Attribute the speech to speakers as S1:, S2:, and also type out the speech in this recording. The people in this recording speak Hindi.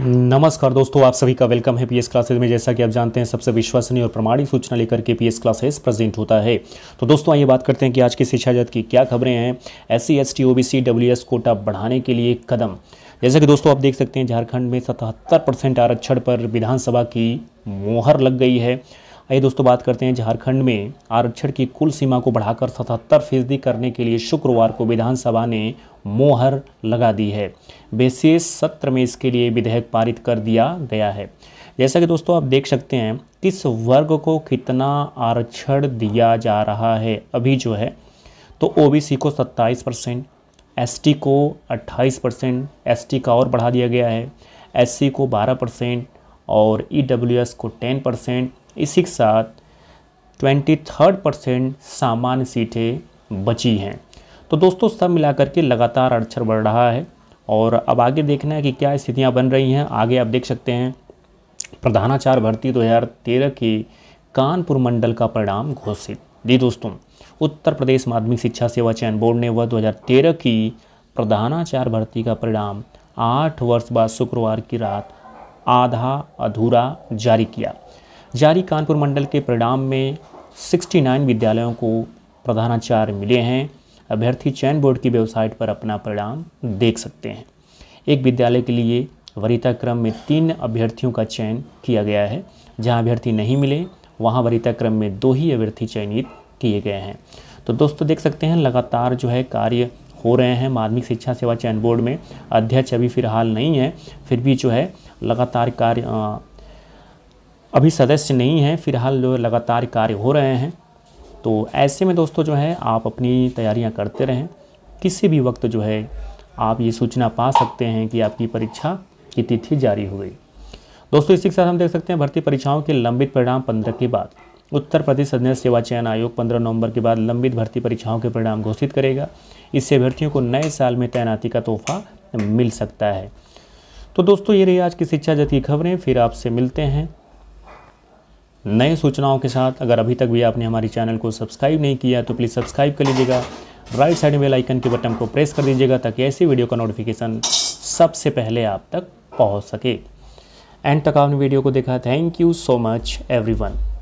S1: नमस्कार दोस्तों आप सभी का वेलकम है पीएस क्लासेस में जैसा कि आप जानते हैं सबसे विश्वसनीय और प्रमाणिक सूचना लेकर के पीएस क्लासेस प्रेजेंट होता है तो दोस्तों आइए बात करते हैं कि आज की शिक्षा जगत की क्या खबरें हैं S C S T O B C W S quota बढ़ाने के लिए कदम जैसा कि दोस्तों आप देख सकते हैं झारखंड में सतहत्तर परसेंट आरक्षण पर विधानसभा की मोहर लग गई है आइए दोस्तों बात करते हैं झारखंड में आरक्षण की कुल सीमा को बढ़ाकर सतहत्तर फीसदी करने के लिए शुक्रवार को विधानसभा ने मोहर लगा दी है विशेष सत्र में इसके लिए विधेयक पारित कर दिया गया है जैसा कि दोस्तों आप देख सकते हैं किस वर्ग को कितना आरक्षण दिया जा रहा है अभी जो है तो ओ को सत्ताईस परसेंट एस को 28 परसेंट एस का और बढ़ा दिया गया है एस को 12 परसेंट और ई को 10 परसेंट इसी के साथ ट्वेंटी थर्ड परसेंट सामान्य सीटें बची हैं तो दोस्तों सब मिलाकर के लगातार अड़चर बढ़ रहा है और अब आगे देखना है कि क्या स्थितियां बन रही हैं आगे आप देख सकते हैं प्रधानाचार भर्ती 2013 के कानपुर मंडल का परिणाम घोषित जी दोस्तों उत्तर प्रदेश माध्यमिक शिक्षा सेवा चयन बोर्ड ने वह 2013 की प्रधानाचार भर्ती का परिणाम आठ वर्ष बाद शुक्रवार की रात आधा अधूरा जारी किया जारी कानपुर मंडल के परिणाम में 69 विद्यालयों को प्रधानाचार्य मिले हैं अभ्यर्थी चयन बोर्ड की वेबसाइट पर अपना परिणाम देख सकते हैं एक विद्यालय के लिए वरीता क्रम में तीन अभ्यर्थियों का चयन किया गया है जहां अभ्यर्थी नहीं मिले वहां वरीता क्रम में दो ही अभ्यर्थी चयनित किए गए हैं तो दोस्तों देख सकते हैं लगातार जो है कार्य हो रहे हैं माध्यमिक शिक्षा सेवा चयन बोर्ड में अध्यक्ष अभी फिलहाल नहीं है फिर भी जो है लगातार कार्य अभी सदस्य नहीं हैं फिलहाल लगातार कार्य हो रहे हैं तो ऐसे में दोस्तों जो है आप अपनी तैयारियां करते रहें किसी भी वक्त जो है आप ये सूचना पा सकते हैं कि आपकी परीक्षा की तिथि जारी हो गई दोस्तों इसी के साथ हम देख सकते हैं भर्ती परीक्षाओं के लंबित परिणाम पंद्रह के बाद उत्तर प्रदेश अध्ययन सेवा चयन आयोग पंद्रह नवंबर के बाद लंबित भर्ती परीक्षाओं के परिणाम घोषित करेगा इससे अभ्यर्थियों को नए साल में तैनाती का तोहफा मिल सकता है तो दोस्तों ये रही आज की शिक्षा जत की खबरें फिर आपसे मिलते हैं नए सूचनाओं के साथ अगर अभी तक भी आपने हमारे चैनल को सब्सक्राइब नहीं किया तो प्लीज़ सब्सक्राइब कर लीजिएगा राइट साइड में आइकन के बटन को प्रेस कर दीजिएगा ताकि ऐसी वीडियो का नोटिफिकेशन सबसे पहले आप तक पहुँच सके एंड तक आपने वीडियो को देखा thank you so much everyone